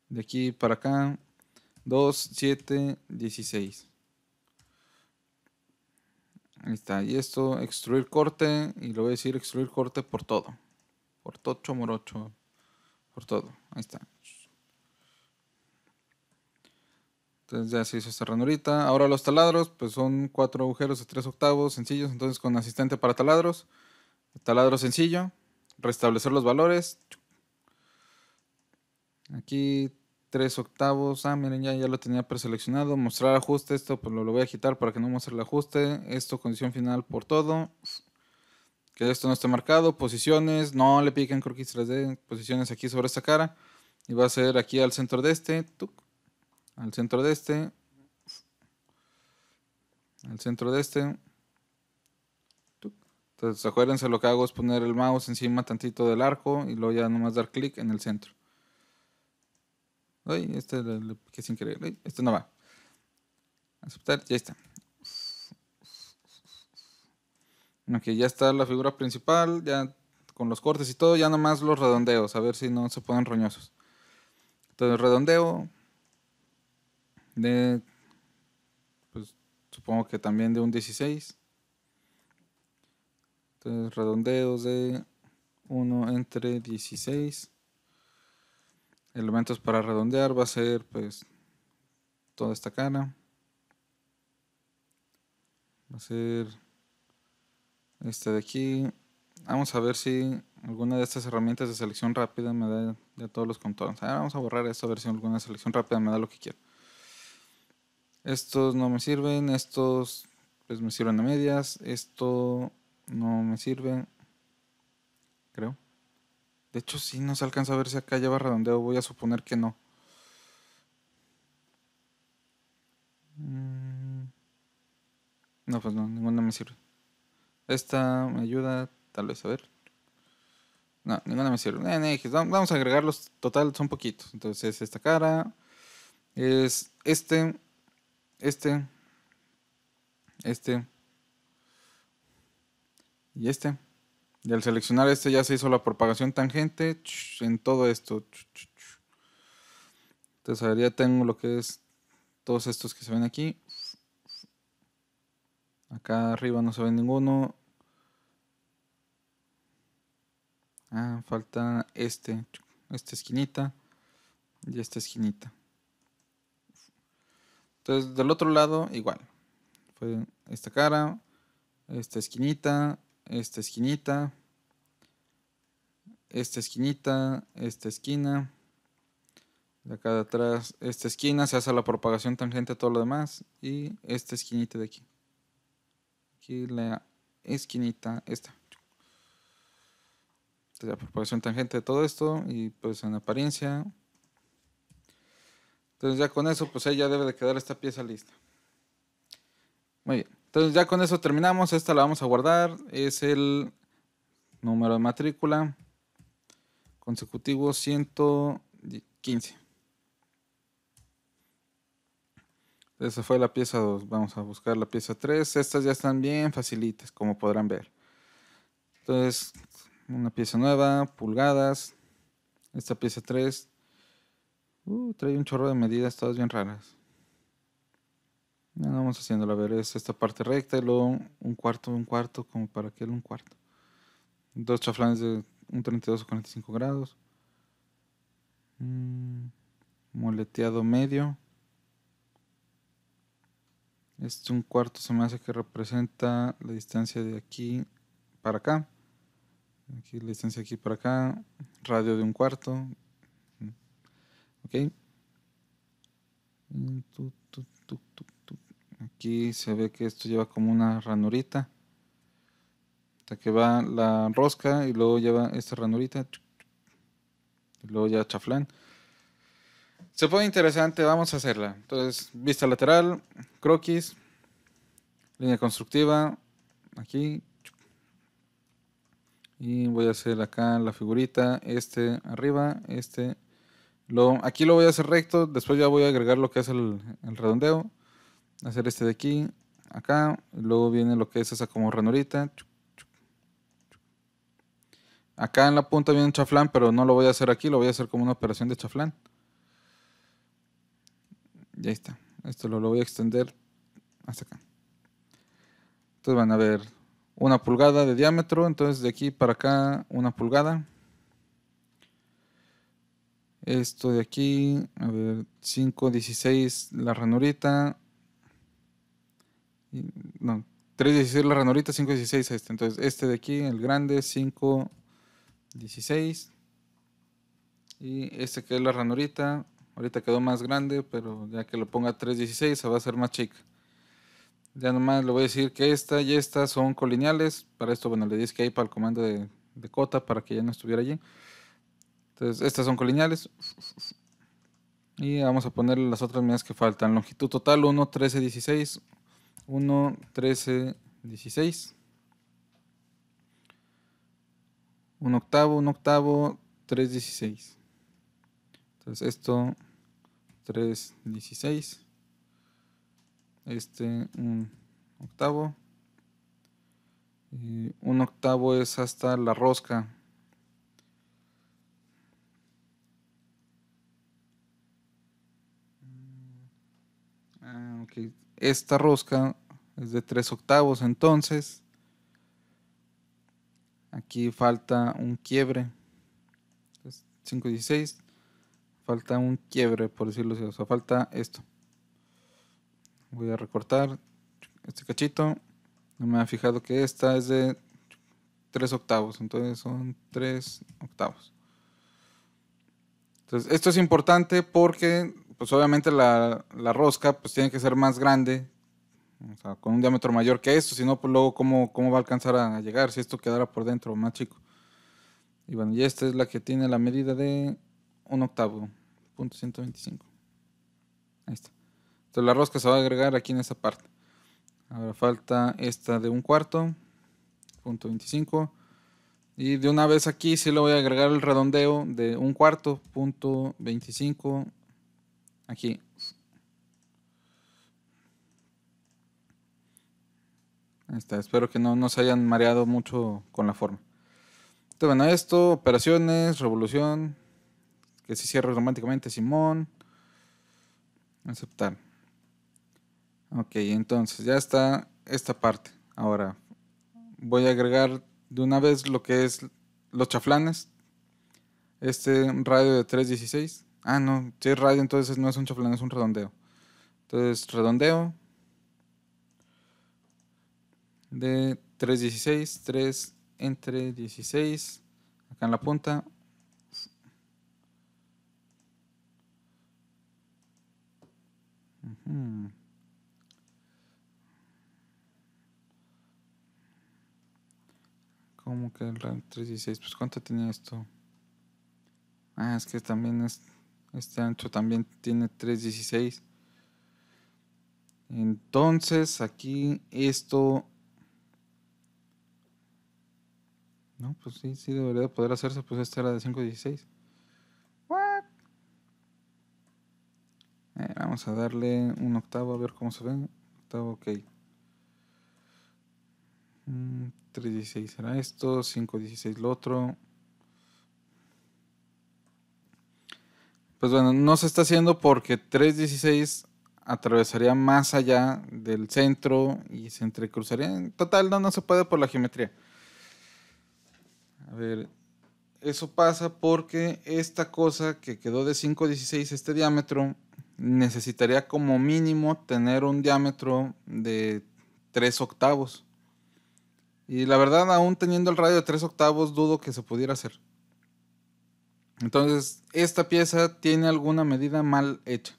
De aquí para acá, 2, 7, 16. Ahí está. Y esto, extruir corte, y lo voy a decir extruir corte por todo. Por tocho morocho. Por todo. Ahí está. Entonces ya se hizo esta ranurita. Ahora los taladros, pues son cuatro agujeros de tres octavos sencillos. Entonces con asistente para taladros. Taladro sencillo. Restablecer los valores. Aquí tres octavos. Ah, miren, ya, lo tenía preseleccionado. Mostrar ajuste. Esto pues lo, voy a quitar para que no muestre el ajuste. Esto condición final por todo que esto no esté marcado, posiciones, no le piquen croquis 3D, posiciones aquí sobre esta cara, y va a ser aquí al centro de este, tuc, al centro de este, al centro de este. Entonces acuérdense, lo que hago es poner el mouse encima tantito del arco y luego ya nomás dar clic en el centro. Ay, este le, sin querer, este no va. Aceptar, ya está. Ok, ya está la figura principal, ya con los cortes y todo, ya nomás los redondeos, a ver si no se ponen roñosos. Entonces, redondeo de, pues supongo que también de un 16. Entonces, redondeos de 1 entre 16. Elementos para redondear va a ser pues toda esta cara. Va a ser este de aquí, vamos a ver si alguna de estas herramientas de selección rápida me da de todos los contornos. Ahora vamos a borrar esto a ver si alguna selección rápida me da lo que quiero. Estos no me sirven, estos pues me sirven a medias, esto no me sirve, creo. De hecho, si no se alcanza a ver si acá lleva redondeo, voy a suponer que no. Mm. No, pues no, ninguna me sirve. Esta me ayuda, tal vez, a ver. No, ninguna me sirve. Eh, vamos a agregarlos, total, son poquitos. Entonces, esta cara es este, este, este y este. Y al seleccionar este ya se hizo la propagación tangente en todo esto. Entonces, ya tengo lo que es todos estos que se ven aquí. Acá arriba no se ve ninguno. Ah, falta este, esta esquinita y esta esquinita. Entonces, del otro lado, igual. Fue esta cara, esta esquinita, esta esquinita, esta esquinita, esta esquina. De acá de atrás, esta esquina se hace la propagación tangente a todo lo demás. Y esta esquinita de aquí la esquinita esta. Entonces, la proporción tangente de todo esto y pues en apariencia. Entonces ya con eso pues ella debe de quedar esta pieza lista. Muy bien. Entonces ya con eso terminamos. Esta la vamos a guardar. Es el número de matrícula consecutivo 115. Esa fue la pieza 2. Vamos a buscar la pieza 3. Estas ya están bien facilitas, como podrán ver. Entonces, una pieza nueva, pulgadas. Esta pieza 3. Uh, trae un chorro de medidas todas bien raras. vamos haciéndola ver, es esta parte recta y luego un cuarto, un cuarto, como para aquel un cuarto. Dos chaflanes de un 32 o 45 grados. Mm, moleteado medio. Este un cuarto se me hace que representa la distancia de aquí para acá. Aquí la distancia de aquí para acá. Radio de un cuarto. Aquí se ve que esto lleva como una ranurita. Hasta que va la rosca y luego lleva esta ranurita. Y luego ya chaflán. Se pone interesante, vamos a hacerla. Entonces, vista lateral, croquis, línea constructiva, aquí. Y voy a hacer acá la figurita, este arriba, este. aquí lo voy a hacer recto, después ya voy a agregar lo que es el, el redondeo. Hacer este de aquí, acá. Luego viene lo que es esa como ranurita. Acá en la punta viene un chaflán, pero no lo voy a hacer aquí, lo voy a hacer como una operación de chaflán. Ya está. Esto lo, lo voy a extender hasta acá. Entonces van a ver una pulgada de diámetro. Entonces de aquí para acá una pulgada. Esto de aquí, a ver, 5, 16 la ranurita. No, 3, 16 la ranurita, 5, 16 este. Entonces este de aquí, el grande, 5, 16. Y este que es la ranurita, Ahorita quedó más grande, pero ya que lo ponga 316 se va a hacer más chica. Ya nomás le voy a decir que esta y esta son colineales. Para esto, bueno, le di para el comando de, cota para que ya no estuviera allí. Entonces, estas son colineales. Y vamos a poner las otras medidas que faltan. Longitud total 1, 13, 16. 1, 13, 16. 1 octavo, 1 octavo, 316. Entonces esto 3, 16. Este, un octavo. Y eh, un octavo es hasta la rosca. Ah, okay. Esta rosca es de 3 octavos, entonces aquí falta un quiebre. 5 y 16 falta un quiebre, por decirlo así. O sea, falta esto. Voy a recortar este cachito. No me ha fijado que esta es de 3 octavos. Entonces son 3 octavos. Entonces, esto es importante porque, pues obviamente la, rosca pues tiene que ser más grande o sea, con un diámetro mayor que esto, si no, pues luego cómo, cómo va a alcanzar a, llegar si esto quedara por dentro más chico. Y bueno, y esta es la que tiene la medida de un octavo. .125 Ahí está. Entonces la rosca se va a agregar aquí en esa parte. Ahora falta esta de un cuarto, 25. Y de una vez aquí sí le voy a agregar el redondeo de un cuarto, 25. Aquí. Ahí está, espero que no, no se hayan mareado mucho con la forma. Entonces, bueno, esto, operaciones, revolución, que se cierre automáticamente Simón. Aceptar. Ok, entonces ya está esta parte. Ahora voy a agregar de una vez lo que es los chaflanes. Este radio de 316. Ah, no, si es radio entonces no es un chaflán, es un redondeo. Entonces redondeo de 316, 3 entre 16, acá en la punta, como que el RAM 316? Pues ¿cuánto tenía esto? Ah, es que también es, este ancho también tiene 316. Entonces aquí esto... No, pues sí, sí debería poder hacerse, pues esta era de 516. a darle un octavo a ver cómo se ve. Octavo, ok. 3.16 mm, será esto, 5.16 lo otro. Pues bueno, no se está haciendo porque 3.16 atravesaría más allá del centro y se entrecruzaría. En total, no, no se puede por la geometría. A ver, eso pasa porque esta cosa que quedó de 5.16, este diámetro, necesitaría como mínimo tener un diámetro de 3 octavos. Y la verdad, aún teniendo el radio de 3 octavos, dudo que se pudiera hacer. Entonces, esta pieza tiene alguna medida mal hecha.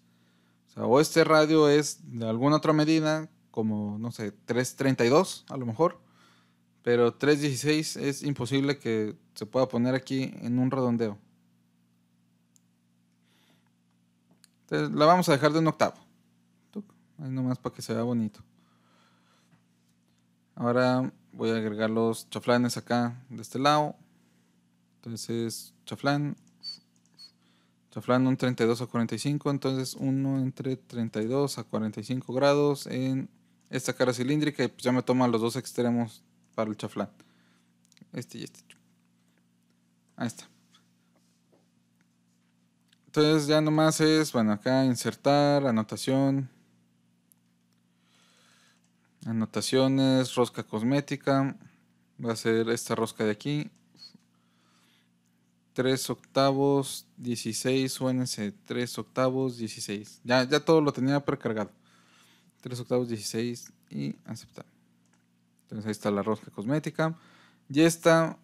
O, o este radio es de alguna otra medida, como, no sé, 332 a lo mejor. Pero 316 es imposible que se pueda poner aquí en un redondeo. Entonces, la vamos a dejar de un octavo. Ahí nomás para que se vea bonito. Ahora voy a agregar los chaflanes acá de este lado. Entonces, chaflán. Chaflán un 32 a 45. Entonces, uno entre 32 a 45 grados en esta cara cilíndrica. Y pues ya me toma los dos extremos para el chaflán. Este y este. Ahí está. Entonces ya nomás es, bueno, acá insertar, anotación, anotaciones, rosca cosmética. Va a ser esta rosca de aquí. 3 octavos, 16, UNC, 3 octavos, 16. Ya, ya todo lo tenía precargado. 3 octavos, 16 y aceptar. Entonces ahí está la rosca cosmética. Y esta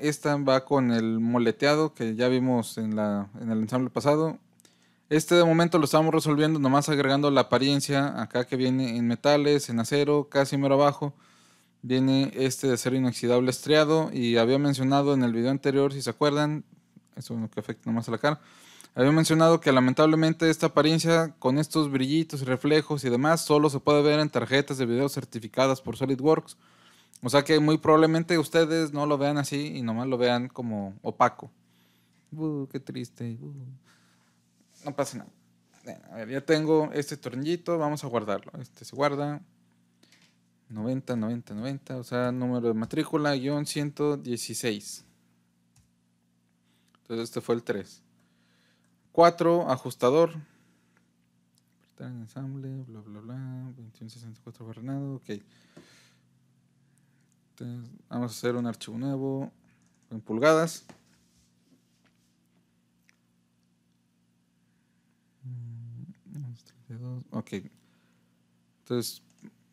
esta va con el moleteado que ya vimos en, el ensamble pasado. Este de momento lo estamos resolviendo nomás agregando la apariencia. Acá que viene en metales, en acero, casi mero abajo. Viene este de acero inoxidable estriado. Y había mencionado en el video anterior, si se acuerdan, eso es lo que afecta nomás a la cara. Había mencionado que lamentablemente esta apariencia con estos brillitos, reflejos y demás solo se puede ver en tarjetas de video certificadas por SolidWorks o sea que muy probablemente ustedes no lo vean así y nomás lo vean como opaco. Uh, qué triste. Uh. No pasa nada. a ver, ya tengo este tornillito, vamos a guardarlo. Este se guarda. 90, 90, 90. O sea, número de matrícula, guión 116. Entonces este fue el 3. 4, ajustador. Apretar en ensamble, bla, bla, bla. 2164 barrenado, ok vamos este, a hacer un archivo nuevo en pulgadas. Mm, ok. Entonces,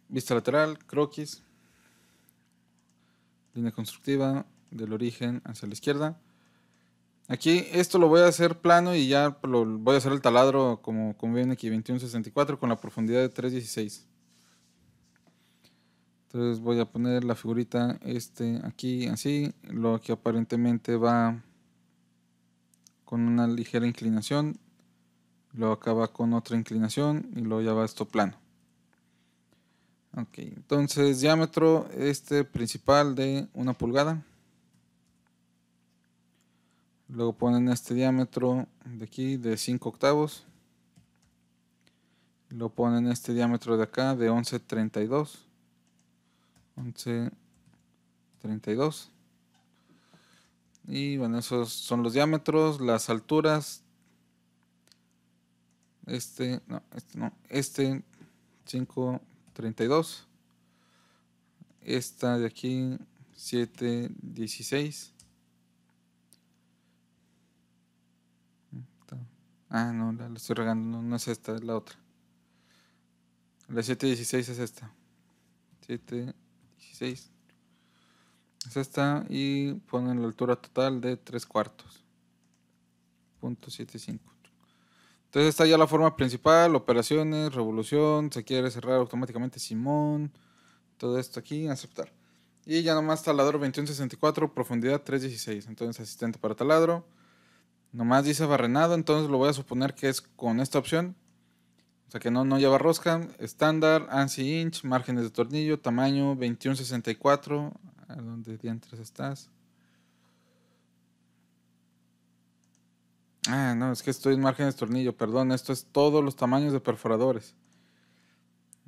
vista lateral, croquis, línea constructiva del origen hacia la izquierda. Aquí esto lo voy a hacer plano y ya lo, voy a hacer el taladro como conviene aquí, 2164 con la profundidad de 316. Entonces voy a poner la figurita este aquí así, lo que aparentemente va con una ligera inclinación, luego acaba con otra inclinación y luego ya va esto plano. Ok, entonces diámetro este principal de una pulgada. Luego ponen este diámetro de aquí de 5 octavos. Lo ponen este diámetro de acá de 11.32 11, 32. Y bueno, esos son los diámetros, las alturas. Este, no, este no, este 5, Esta de aquí 7, 16. Ah, no, la, estoy regando, no, es esta, es la otra. La 716 es esta. 7 es esta y ponen la altura total de 3 cuartos. 0.75. Entonces está ya la forma principal, operaciones, revolución, se quiere cerrar automáticamente Simón, todo esto aquí, aceptar. Y ya nomás taladro 2164, profundidad 316. Entonces asistente para taladro. Nomás dice barrenado, entonces lo voy a suponer que es con esta opción, o sea que no, no lleva rosca, estándar, ANSI inch, márgenes de tornillo, tamaño 2164, a dónde dientes estás. Ah, no, es que estoy en márgenes de tornillo, perdón, esto es todos los tamaños de perforadores.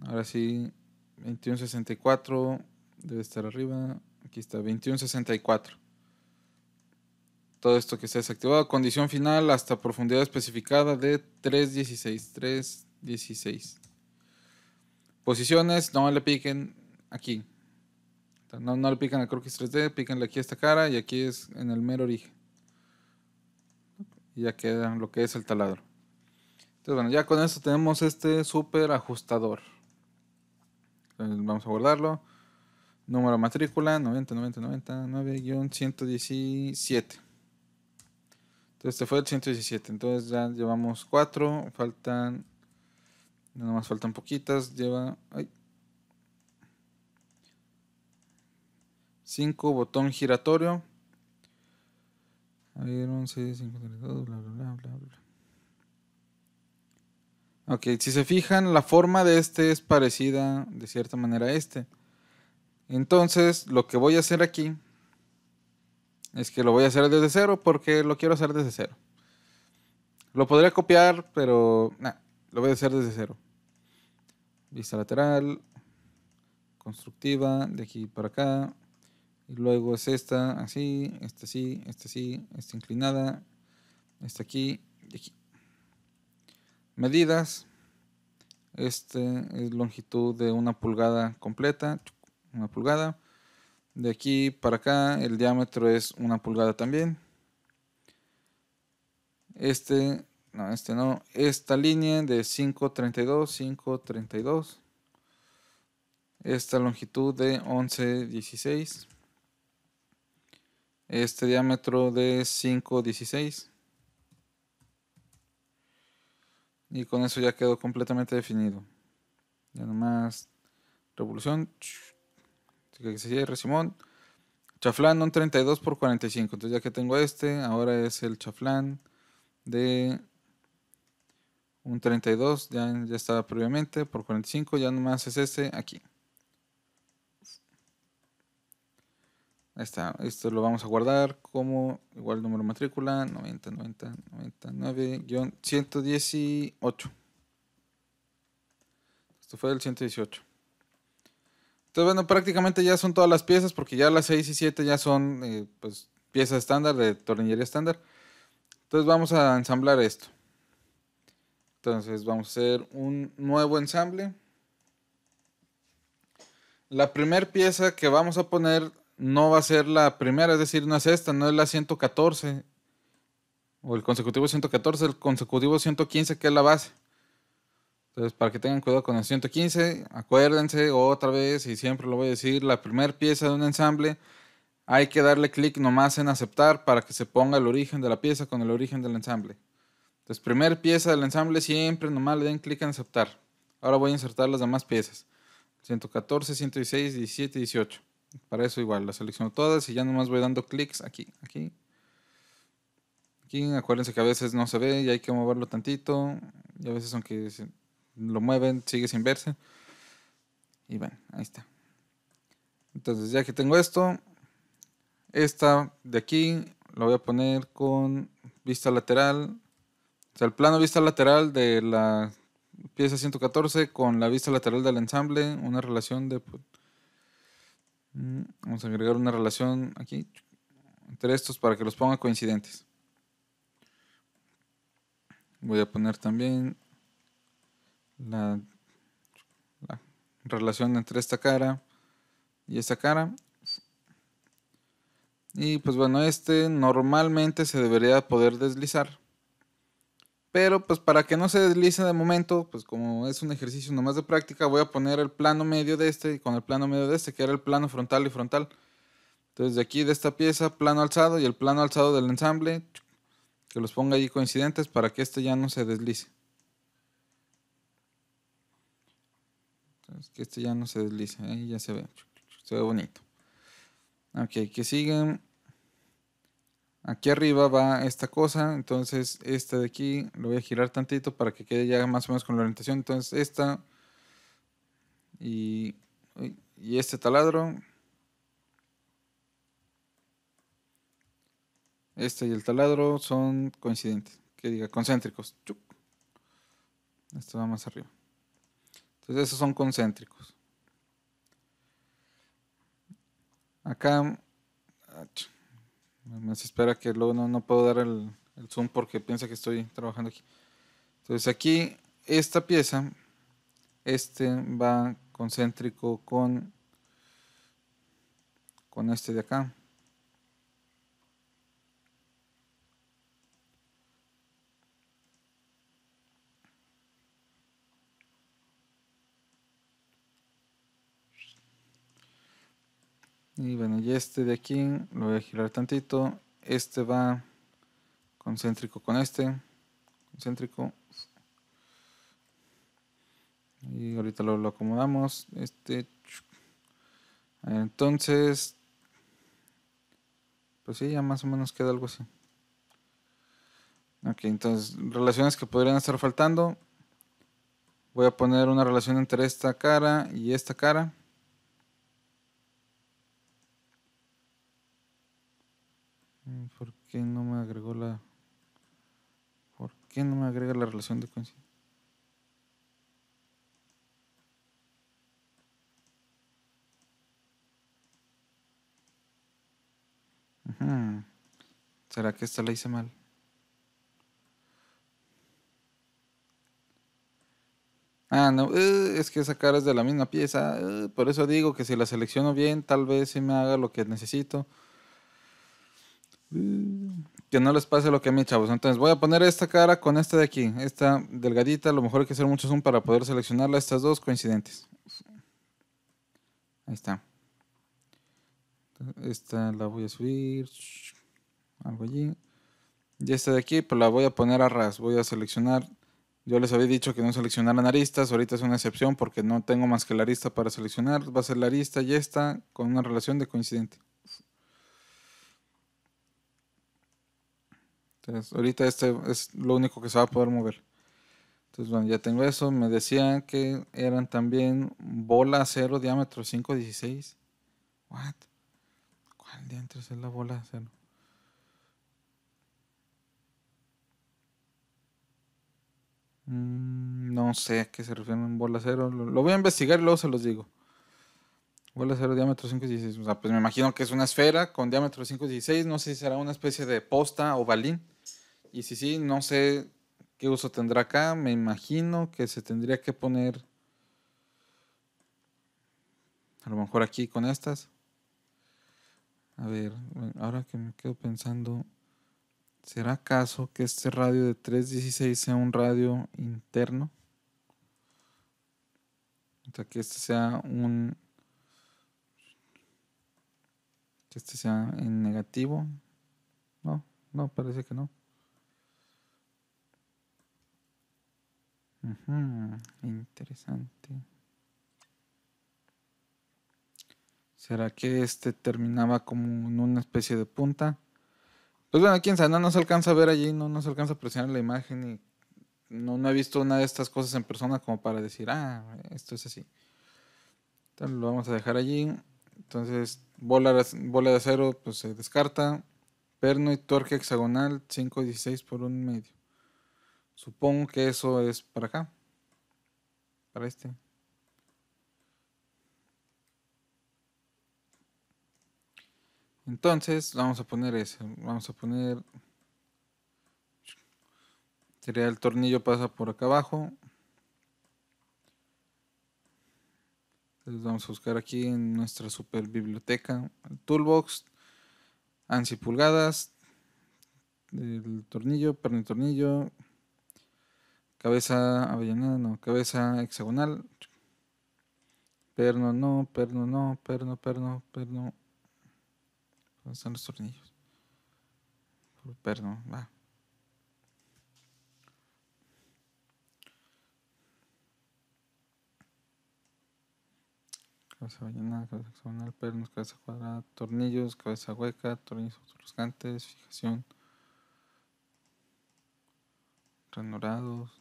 Ahora sí, 2164 debe estar arriba, aquí está, 2164. Todo esto que se ha desactivado, condición final hasta profundidad especificada de 316, 16. Posiciones, no le piquen aquí. No, le pican a Croquis 3D, píquenle aquí a esta cara y aquí es en el mero origen. Y ya queda lo que es el taladro. Entonces, bueno, ya con esto tenemos este super ajustador. vamos a guardarlo. Número 90 matrícula 99 117 Entonces, este fue el 117. Entonces, ya llevamos 4. Faltan Nada más faltan poquitas. Lleva. 5, cinco, botón giratorio. A ver, 11, bla, bla, bla, bla, bla. Ok, si se fijan, la forma de este es parecida de cierta manera a este. Entonces, lo que voy a hacer aquí es que lo voy a hacer desde cero porque lo quiero hacer desde cero. Lo podría copiar, pero lo voy a hacer desde cero. Vista lateral, constructiva, de aquí para acá. Y luego es esta, así, esta sí, esta sí, esta inclinada, esta aquí y aquí. Medidas. Este es longitud de una pulgada completa, una pulgada. De aquí para acá el diámetro es una pulgada también. Este no, este no. Esta línea de 532, 532. Esta longitud de 11.16. Este diámetro de 5.16. Y con eso ya quedó completamente definido. Ya nomás. Revolución. Que se Simón. Chaflán un 32 por 45. Entonces ya que tengo este, ahora es el chaflán de un 32, ya, ya estaba previamente, por 45, ya nomás es este aquí. Ahí está, esto lo vamos a guardar como igual número matrícula 90, 90, 99-118. Esto fue el 118. Entonces, bueno, prácticamente ya son todas las piezas porque ya las 6 y 7 ya son eh, pues, piezas estándar de tornillería estándar. Entonces vamos a ensamblar esto. Entonces vamos a hacer un nuevo ensamble. La primera pieza que vamos a poner no va a ser la primera, es decir, no es esta, no es la 114 o el consecutivo 114, el consecutivo 115 que es la base. Entonces, para que tengan cuidado con el 115, acuérdense otra vez, y siempre lo voy a decir, la primera pieza de un ensamble, hay que darle clic nomás en aceptar para que se ponga el origen de la pieza con el origen del ensamble. Entonces, primer pieza del ensamble, siempre nomás le den clic en aceptar. Ahora voy a insertar las demás piezas. 114, 116, 17, 18. Para eso igual, las selecciono todas y ya nomás voy dando clics aquí, aquí. Aquí, acuérdense que a veces no se ve y hay que moverlo tantito. Y a veces aunque lo mueven, sigue sin verse. Y bueno, ahí está. Entonces, ya que tengo esto, esta de aquí la voy a poner con vista lateral o sea, el plano vista lateral de la pieza 114 con la vista lateral del ensamble, una relación de... Pues, mm, vamos a agregar una relación aquí entre estos para que los ponga coincidentes. Voy a poner también la relación entre esta cara y esta cara. Y pues bueno, este normalmente se debería poder deslizar. Pero pues para que no se deslice de momento, pues como es un ejercicio nomás de práctica, voy a poner el plano medio de este y con el plano medio de este, que era el plano frontal y frontal. Entonces de aquí de esta pieza, plano alzado y el plano alzado del ensamble, que los ponga allí coincidentes para que este ya no se deslice. Entonces que este ya no se deslice, ahí ya se ve, se ve bonito. Ok, que siguen Aquí arriba va esta cosa, entonces esta de aquí lo voy a girar tantito para que quede ya más o menos con la orientación. Entonces esta y, y este taladro. Este y el taladro son coincidentes, que diga concéntricos. Esto va más arriba. Entonces esos son concéntricos. Acá espera que luego no, no puedo dar el, el, zoom porque piensa que estoy trabajando aquí. Entonces aquí esta pieza, este va concéntrico con, con este de acá. Y bueno, y este de aquí lo voy a girar tantito. Este va concéntrico con este. Concéntrico. Y ahorita lo, lo acomodamos. Este. Entonces. Pues sí, ya más o menos queda algo así. Ok, entonces relaciones que podrían estar faltando. Voy a poner una relación entre esta cara y esta cara. Mm, ¿Por qué no me agregó la... ¿Por no me agrega la relación de coincidencia? ¿Será que esta la hice mal? Ah, no, eh, es que esa cara es de la misma pieza. Eh, por eso digo que si la selecciono bien, tal vez sí me haga lo que necesito. Que no les pase lo que a mí, chavos. Entonces voy a poner esta cara con esta de aquí. Esta delgadita, a lo mejor hay que hacer mucho zoom para poder seleccionarla. Estas dos coincidentes. Ahí está. Esta la voy a subir. Algo allí. Y esta de aquí, pues la voy a poner a ras. Voy a seleccionar. Yo les había dicho que no seleccionaran aristas. Ahorita es una excepción porque no tengo más que la arista para seleccionar. Va a ser la arista y esta con una relación de coincidente. ahorita este es lo único que se va a poder mover. Entonces, bueno, ya tengo eso. Me decían que eran también bola cero, diámetro 516. What? ¿Cuál diámetro es la bola cero? Mm, no sé a qué se refieren en bola cero, Lo, voy a investigar y luego se los digo. Bola 0, diámetro 516. O sea, pues me imagino que es una esfera con diámetro 516. No sé si será una especie de posta o balín y si sí, no sé qué uso tendrá acá. Me imagino que se tendría que poner a lo mejor aquí con estas. A ver, ahora que me quedo pensando, ¿será acaso que este radio de 316 sea un radio interno? O sea, que este sea un... Que este sea en negativo. No, no, parece que no. Interesante. ¿Será que este terminaba como en una especie de punta? Pues bueno, quién sabe, no nos alcanza a ver allí, no nos alcanza a presionar la imagen y no, he visto una de estas cosas en persona como para decir, ah, esto es así. Entonces lo vamos a dejar allí. Entonces, bola, de acero, pues se descarta. Perno y torque hexagonal, 5.16 por un medio. Supongo que eso es para acá. Para este. Entonces, vamos a poner ese. Vamos a poner... Sería el tornillo pasa por acá abajo. Entonces vamos a buscar aquí en nuestra super biblioteca. El toolbox. ANSI pulgadas. El tornillo, perno tornillo. Cabeza avellanada, no. Cabeza hexagonal. Perno, no. Perno, no. Perno, perno, perno. ¿Dónde están los tornillos? Perno, va. cabeza avellanada, cabeza hexagonal, pernos, cabeza cuadrada, tornillos, cabeza hueca, tornillos obstrucantes, fijación, renorados,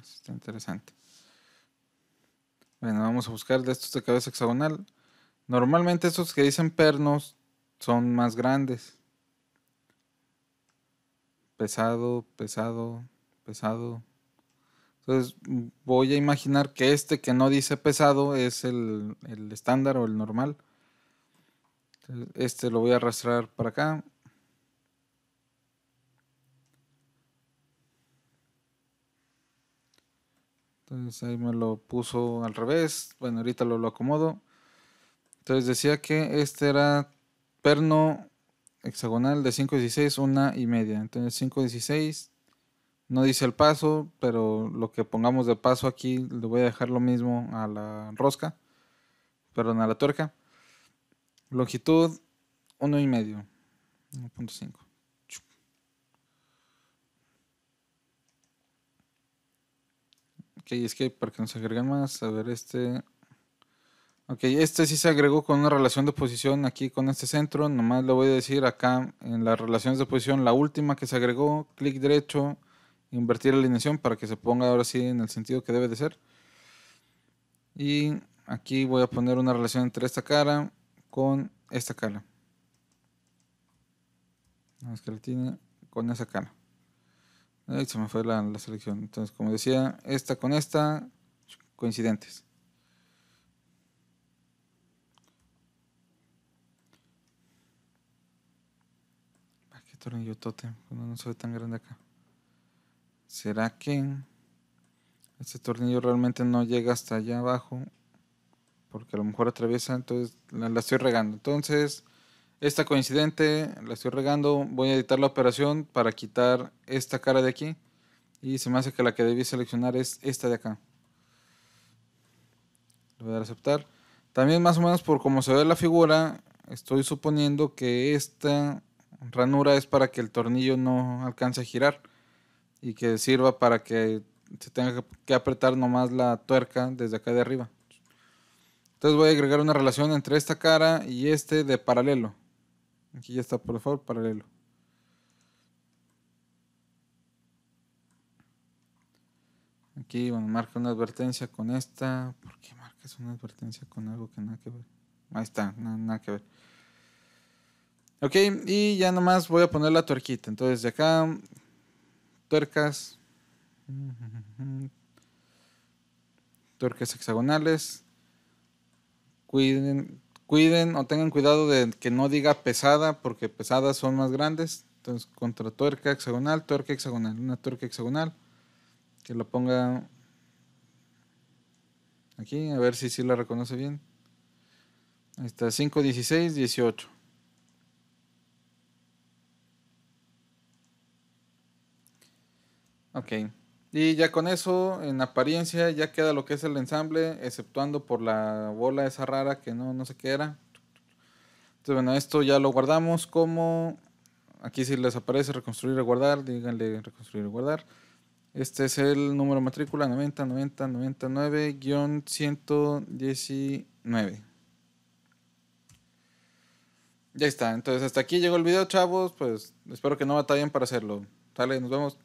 Está interesante. Bueno, vamos a buscar de estos de cabeza hexagonal. Normalmente estos que dicen pernos son más grandes. Pesado, pesado, pesado. Entonces voy a imaginar que este que no dice pesado es el, estándar o el normal. este lo voy a arrastrar para acá. Entonces ahí me lo puso al revés. Bueno, ahorita lo, lo acomodo. Entonces decía que este era perno hexagonal de 5.16, una y media. Entonces 5.16 no dice el paso, pero lo que pongamos de paso aquí le voy a dejar lo mismo a la rosca, perdón, a la tuerca. Longitud medio 1.5. Ok, es que para que nos agreguen más, a ver este... Ok, este sí se agregó con una relación de posición aquí con este centro. Nomás le voy a decir acá en las relaciones de posición, la última que se agregó, clic derecho, invertir alineación para que se ponga ahora sí en el sentido que debe de ser. Y aquí voy a poner una relación entre esta cara con esta cara. la tiene con esa cara. Ahí se me fue la, selección. Entonces, como decía, esta con esta, coincidentes. qué tornillo tote, no se tan grande acá. ¿Será que este tornillo realmente no llega hasta allá abajo? Porque a lo mejor atraviesa, entonces la estoy regando. Entonces, esta coincidente, la estoy regando, voy a editar la operación para quitar esta cara de aquí. Y se me hace que la que debí seleccionar es esta de acá. Le voy a dar a aceptar. También más o menos por cómo se ve la figura, estoy suponiendo que esta ranura es para que el tornillo no alcance a girar y que sirva para que se tenga que apretar nomás la tuerca desde acá de arriba. Entonces voy a agregar una relación entre esta cara y este de paralelo. Aquí ya está, por favor, paralelo. Aquí, bueno, marca una advertencia con esta. ¿Por qué marcas una advertencia con algo que nada que ver? Ahí está, nada, nada que ver. Ok, y ya nomás voy a poner la tuerquita. Entonces, de acá, tuercas, tuercas hexagonales. Cuiden, cuiden o tengan cuidado de que no diga pesada, porque pesadas son más grandes. Entonces, contra tuerca hexagonal, tuerca hexagonal, una tuerca hexagonal. Que lo ponga aquí, a ver si sí la reconoce bien. Ahí está, 5, 16, 18. Ok. Y ya con eso, en apariencia, ya queda lo que es el ensamble, exceptuando por la bola esa rara que no, no sé qué era. Entonces, bueno, esto ya lo guardamos como... Aquí si les aparece reconstruir y guardar, díganle reconstruir y guardar. Este es el número de matrícula 909099-119. Ya está, entonces hasta aquí llegó el video, chavos. Pues espero que no tan bien para hacerlo. Dale, nos vemos.